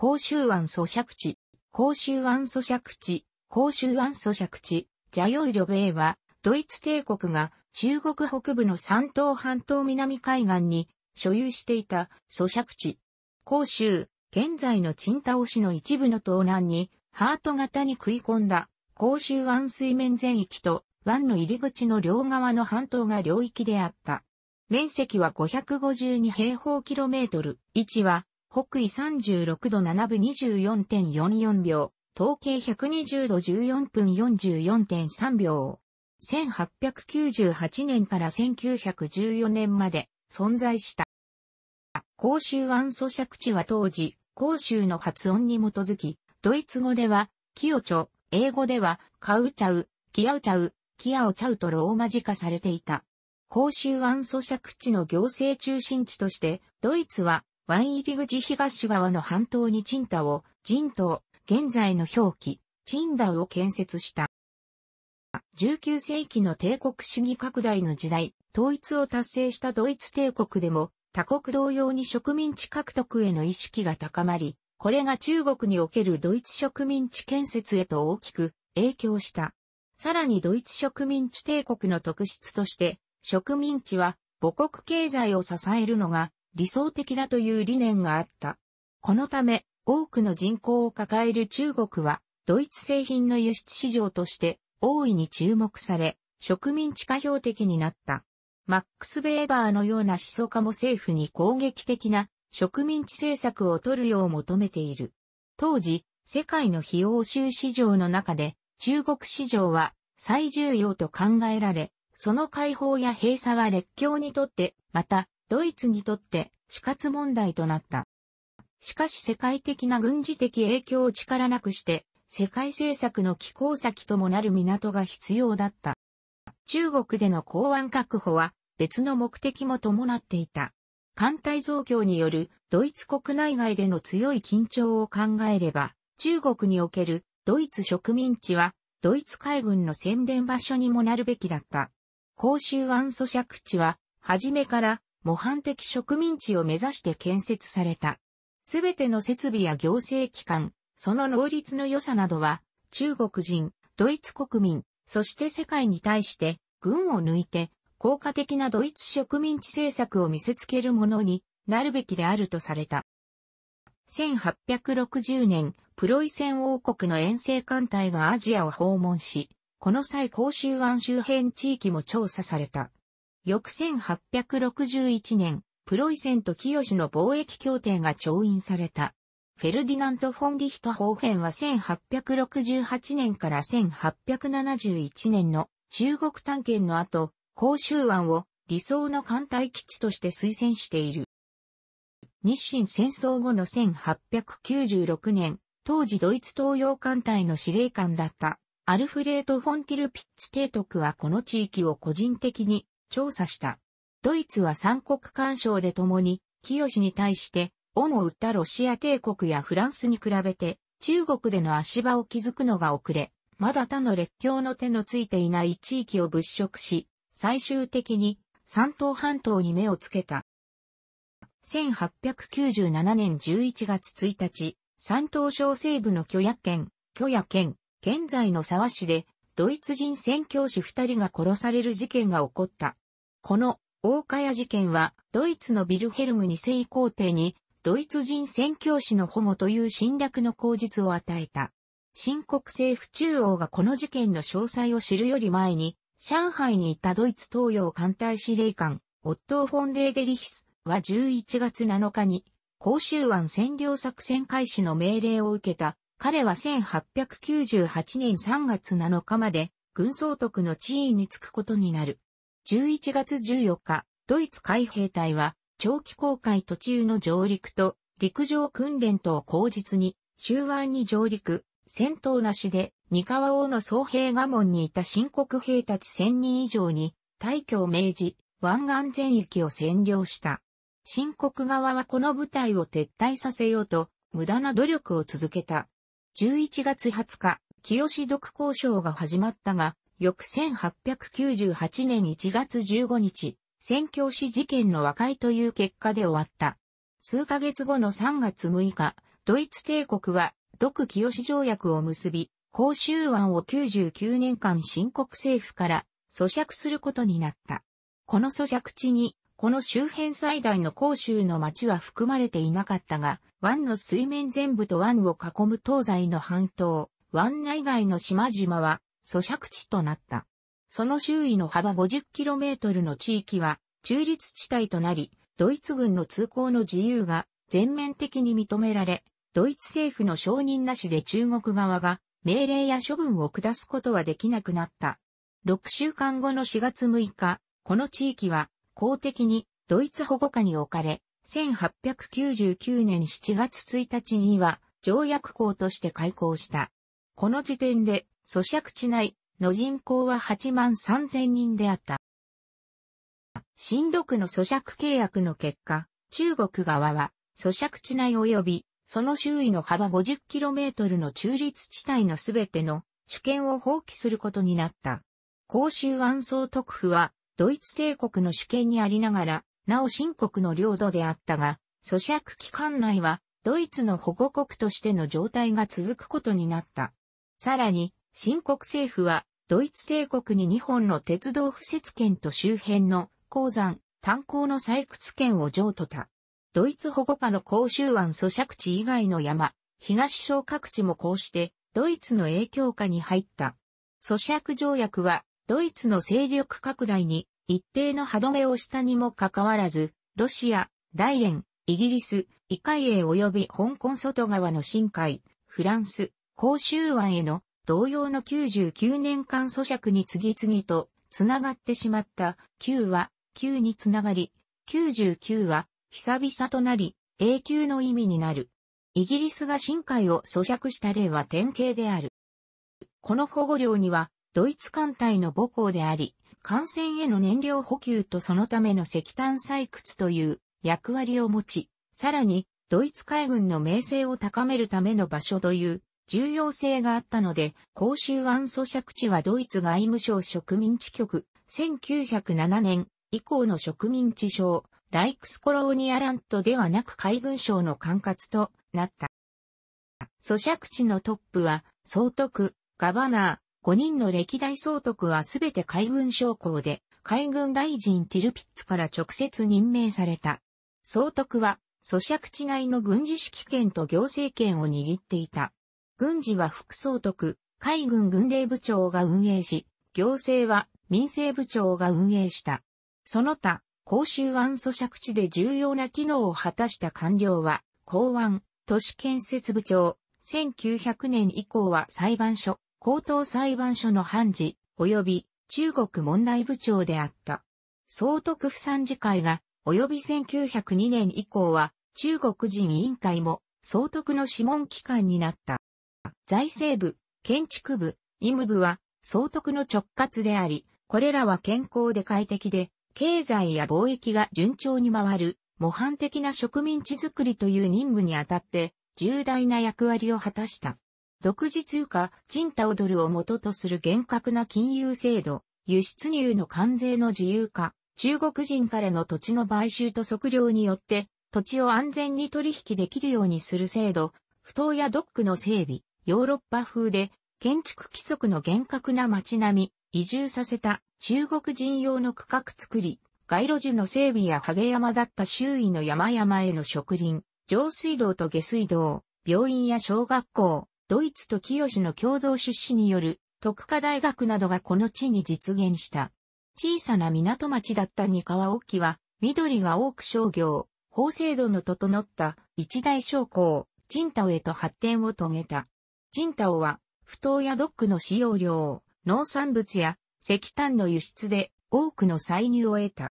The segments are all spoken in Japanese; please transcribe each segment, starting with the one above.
甲州湾咀嚼地、甲州湾咀嚼地、甲州湾咀嚼地、ジャヨルジョベイは、ドイツ帝国が中国北部の山東半島南海岸に所有していた咀嚼地。甲州、現在のチ田押市の一部の東南に、ハート型に食い込んだ、甲州湾水面全域と、湾の入り口の両側の半島が領域であった。面積は552平方キロメートル。位置は北緯36度7分24.44秒、統計120度14分44.3秒。1898年から1914年まで存在した。公衆安咀嚼地は当時、公衆の発音に基づき、ドイツ語では、キオチョ、英語では、カウチャウ、キアウチャウ、キアオチャウとローマ字化されていた。公衆安咀嚼地の行政中心地として、ドイツはワイン入り口東側の半島にチンタを、人島、現在の表記、チンダを建設した。19世紀の帝国主義拡大の時代、統一を達成したドイツ帝国でも、他国同様に植民地獲得への意識が高まり、これが中国におけるドイツ植民地建設へと大きく影響した。さらにドイツ植民地帝国の特質として、植民地は母国経済を支えるのが理想的だという理念があった。このため、多くの人口を抱える中国は、ドイツ製品の輸出市場として大いに注目され、植民地化標的になった。マックス・ベーバーのような思想家も政府に攻撃的な植民地政策を取るよう求めている。当時、世界の非欧州市場の中で、中国市場は最重要と考えられ、その解放や閉鎖は列強にとって、またドイツにとって死活問題となった。しかし世界的な軍事的影響を力なくして、世界政策の寄港先ともなる港が必要だった。中国での港湾確保は別の目的も伴っていた。艦隊増強によるドイツ国内外での強い緊張を考えれば、中国におけるドイツ植民地はドイツ海軍の宣伝場所にもなるべきだった。公衆湾咀借地は、はじめから模範的植民地を目指して建設された。すべての設備や行政機関、その能率の良さなどは、中国人、ドイツ国民、そして世界に対して、軍を抜いて、効果的なドイツ植民地政策を見せつけるものになるべきであるとされた。1860年、プロイセン王国の遠征艦隊がアジアを訪問し、この際甲州湾周辺地域も調査された。翌1861年、プロイセンと清の貿易協定が調印された。フェルディナント・フォン・リヒト・ホーフェンは1868年から1871年の中国探検の後、甲州湾を理想の艦隊基地として推薦している。日清戦争後の1896年、当時ドイツ東洋艦隊の司令官だったアルフレート・フォンティル・ピッツ提督はこの地域を個人的に調査した。ドイツは三国干渉で共に、清に対して、恩を売ったロシア帝国やフランスに比べて、中国での足場を築くのが遅れ、まだ他の列強の手のついていない地域を物色し、最終的に山東半島に目をつけた。1897年11月1日、山東省西部の巨野県、巨野県、現在の沢市でドイツ人宣教師二人が殺される事件が起こった。この大火屋事件は、ドイツのビルヘルム二世皇帝に、ドイツ人宣教師の保護という侵略の口実を与えた。新国政府中央がこの事件の詳細を知るより前に、上海にいたドイツ東洋艦隊司令官、オットー・フォンデーデリヒスは11月7日に、甲州湾占領作戦開始の命令を受けた彼は1898年3月7日まで、軍総督の地位に就くことになる。11月14日、ドイツ海兵隊は、長期航海途中の上陸と、陸上訓練とを口実に、終盤に上陸、戦闘なしで、三河王の総兵我門にいた新国兵たち1000人以上に、退去を命じ、湾岸全域を占領した。新国側はこの部隊を撤退させようと、無駄な努力を続けた。11月20日、清毒交渉が始まったが、翌1898年1月15日、宣教師事件の和解という結果で終わった。数ヶ月後の3月6日、ドイツ帝国は、独清条約を結び、公衆湾を99年間新国政府から咀嚼することになった。この咀嚼地にこの周辺最大の広州の町は含まれていなかったが、湾の水面全部と湾を囲む東西の半島、湾内外の島々は、咀嚼地となった。その周囲の幅 50km の地域は、中立地帯となり、ドイツ軍の通行の自由が全面的に認められ、ドイツ政府の承認なしで中国側が命令や処分を下すことはできなくなった。6週間後の4月6日、この地域は公的にドイツ保護下に置かれ、1899年7月1日には条約校として開校した。この時点で、租借地内の人口は8万3000人であった。新独の租借契約の結果、中国側は租借地内及びその周囲の幅 50km の中立地帯のすべての主権を放棄することになった。公衆安総特府はドイツ帝国の主権にありながら、なお新国の領土であったが、咀嚼期間内は、ドイツの保護国としての状態が続くことになった。さらに、新国政府は、ドイツ帝国に日本の鉄道敷設権と周辺の鉱山、炭鉱の採掘権を譲渡た。ドイツ保護下の甲州湾咀嚼地以外の山、東小各地もこうして、ドイツの影響下に入った。咀嚼条約は、ドイツの勢力拡大に一定の歯止めをしたにもかかわらず、ロシア、大連、イギリス、イイエー及び香港外側の深海、フランス、広州湾への同様の99年間咀嚼に次々と繋がってしまった9は9につながり、99は久々となり永久の意味になる。イギリスが深海を咀嚼した例は典型である。この保護量にはドイツ艦隊の母港であり、艦船への燃料補給とそのための石炭採掘という役割を持ち、さらにドイツ海軍の名声を高めるための場所という重要性があったので、公衆湾咀着地はドイツ外務省植民地局、1907年以降の植民地省、ライクスコローニアラントではなく海軍省の管轄となった。咀嚼地のトップは、総督、ガバナ5人の歴代総督はすべて海軍将校で、海軍大臣ティルピッツから直接任命された。総督は、租借地内の軍事指揮権と行政権を握っていた。軍事は副総督、海軍軍令部長が運営し、行政は民政部長が運営した。その他、公衆湾租借地で重要な機能を果たした官僚は、港湾、都市建設部長、1900年以降は裁判所、高等裁判所の判事、及び中国問題部長であった。総督府参事会が、及び1902年以降は、中国人委員会も、総督の諮問機関になった。財政部、建築部、医務部は、総督の直轄であり、これらは健康で快適で、経済や貿易が順調に回る、模範的な植民地づくりという任務にあたって、重大な役割を果たした。独自通貨、賃貸ドルを元とする厳格な金融制度、輸出入の関税の自由化、中国人からの土地の買収と測量によって、土地を安全に取引できるようにする制度、不当やドックの整備、ヨーロッパ風で、建築規則の厳格な街並み、移住させた中国人用の区画作り、街路樹の整備や陰山だった周囲の山々への植林、上水道と下水道、病院や小学校、ドイツと清の共同出資による特化大学などがこの地に実現した。小さな港町だった三河沖は、緑が多く商業、法制度の整った一大商工、チンタオへと発展を遂げた。チンタオは、不当やドックの使用量、農産物や石炭の輸出で多くの歳入を得た。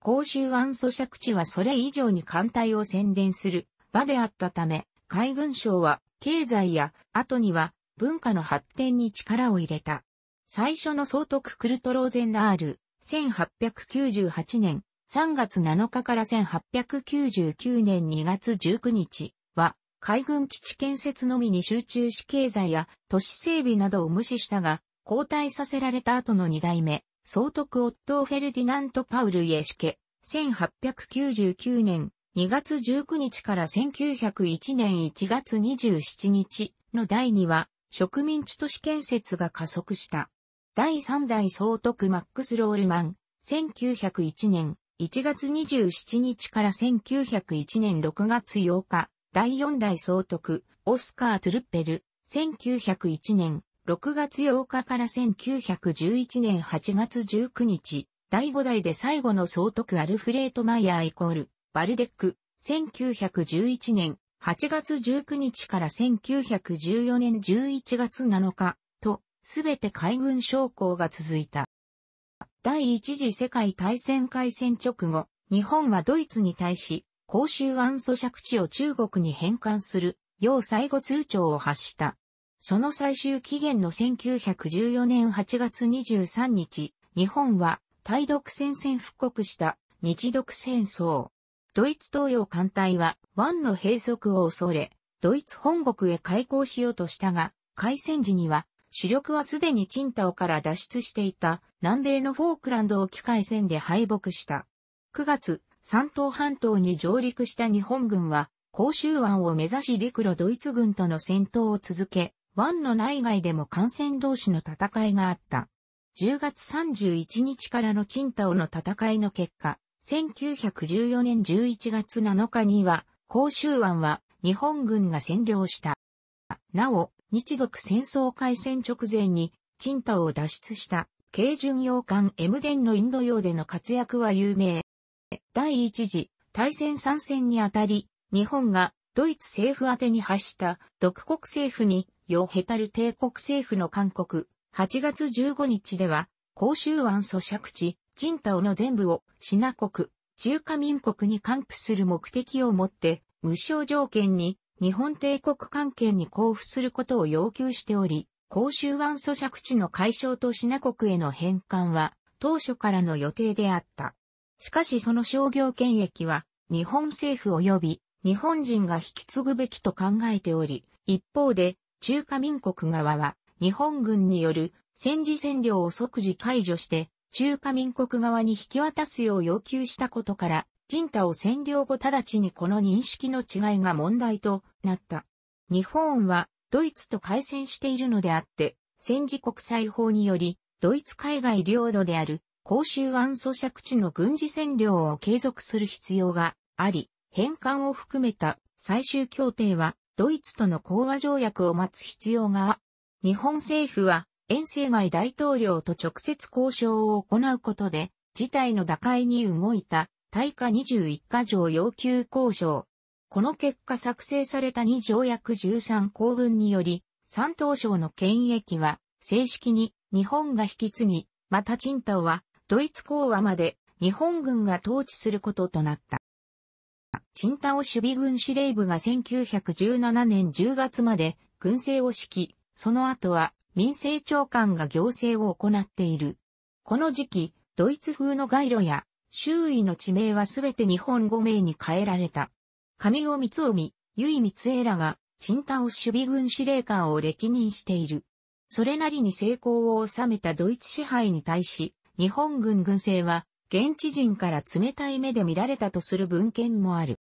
公衆湾租借地はそれ以上に艦隊を宣伝する場であったため、海軍省は経済や、後には文化の発展に力を入れた。最初の総督クルトローゼンダール、1898年3月7日から1899年2月19日は、海軍基地建設のみに集中し経済や都市整備などを無視したが、交代させられた後の2代目、総督オットー・フェルディナント・パウル・イエシケ、1899年2月19日から1901年1月27日の第2話、植民地都市建設が加速した。第3代総督マックス・ロールマン、1901年1月27日から1901年6月8日、第4代総督、オスカー・トゥルッペル、1901年6月8日から1911年8月19日、第5代で最後の総督アルフレート・マイヤーイコール、バルデック、1911年8月19日から1914年11月7日と、すべて海軍将校が続いた。第一次世界大戦開戦直後、日本はドイツに対し、公衆安租借地を中国に返還する、要最後通帳を発した。その最終期限の1914年8月23日、日本は対独戦線復刻した日独戦争。ドイツ東洋艦隊は湾の閉塞を恐れ、ドイツ本国へ開港しようとしたが、開戦時には主力はすでにチンタオから脱出していた南米のフォークランド沖海戦で敗北した。9月、山東半島に上陸した日本軍は、甲州湾を目指し陸路ドイツ軍との戦闘を続け、湾の内外でも艦船同士の戦いがあった。10月31日からのチンタオの戦いの結果、1914年11月7日には、甲州湾は日本軍が占領した。なお、日独戦争開戦直前に、チンタを脱出した、軽巡洋艦エムデンのインド洋での活躍は有名。第一次大戦参戦にあたり、日本がドイツ政府宛てに発した独国政府に、ヨヘタル帝国政府の勧告、8月15日では、甲州湾咀嚼地、人島の全部をシナ国、中華民国に還付する目的をもって、無償条件に日本帝国関係に交付することを要求しており、公衆湾租借地の解消とシナ国への返還は当初からの予定であった。しかしその商業権益は日本政府及び日本人が引き継ぐべきと考えており、一方で中華民国側は日本軍による戦時占領を即時解除して中華民国側に引き渡すよう要求したことから、人太を占領後直ちにこの認識の違いが問題となった。日本はドイツと開戦しているのであって、戦時国際法により、ドイツ海外領土である公衆安租借地の軍事占領を継続する必要があり、返還を含めた最終協定はドイツとの講和条約を待つ必要があ。日本政府は遠征外大統領と直接交渉を行うことで、事態の打開に動いた、対価21か条要求交渉。この結果作成された2条約13公文により、三東省の権益は、正式に日本が引き継ぎ、また陳太は、ドイツ講和まで日本軍が統治することとなった。陳太タ守備軍司令部が1917年10月まで軍政を敷き、その後は民政長官が行政を行っている。この時期、ドイツ風の街路や周囲の地名はすべて日本語名に変えられた。上尾光臣、由井光枝らが、チンタオ守備軍司令官を歴任している。それなりに成功を収めたドイツ支配に対し、日本軍軍政は、現地人から冷たい目で見られたとする文献もある。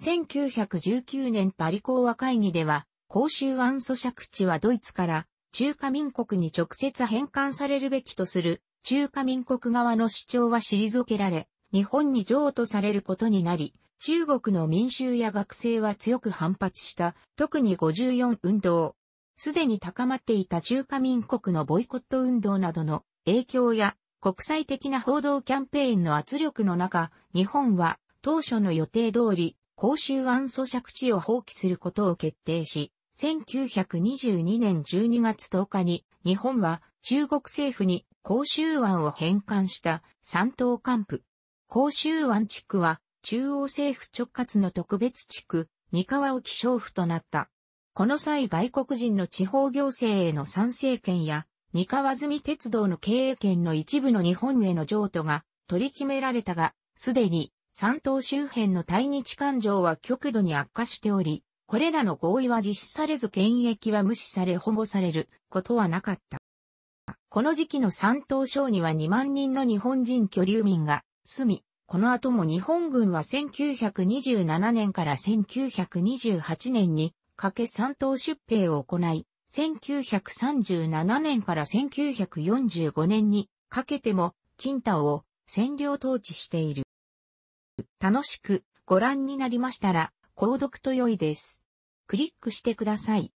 1919年パリ講和会議では、公衆安訴借地はドイツから中華民国に直接返還されるべきとする中華民国側の主張は退けられ、日本に譲渡されることになり、中国の民衆や学生は強く反発した、特に54運動。すでに高まっていた中華民国のボイコット運動などの影響や国際的な報道キャンペーンの圧力の中、日本は当初の予定通り公衆安訴借地を放棄することを決定し、1922年12月10日に日本は中国政府に甲州湾を返還した山東管府。甲州湾地区は中央政府直轄の特別地区、三河沖省府となった。この際外国人の地方行政への参政権や三河住鉄道の経営権の一部の日本への譲渡が取り決められたが、すでに山東周辺の対日感情は極度に悪化しており、これらの合意は実施されず権益は無視され保護されることはなかった。この時期の山東省には2万人の日本人居留民が住み、この後も日本軍は1927年から1928年にかけ山東出兵を行い、1937年から1945年にかけても、チ太を占領統治している。楽しくご覧になりましたら、購読と良いです。クリックしてください。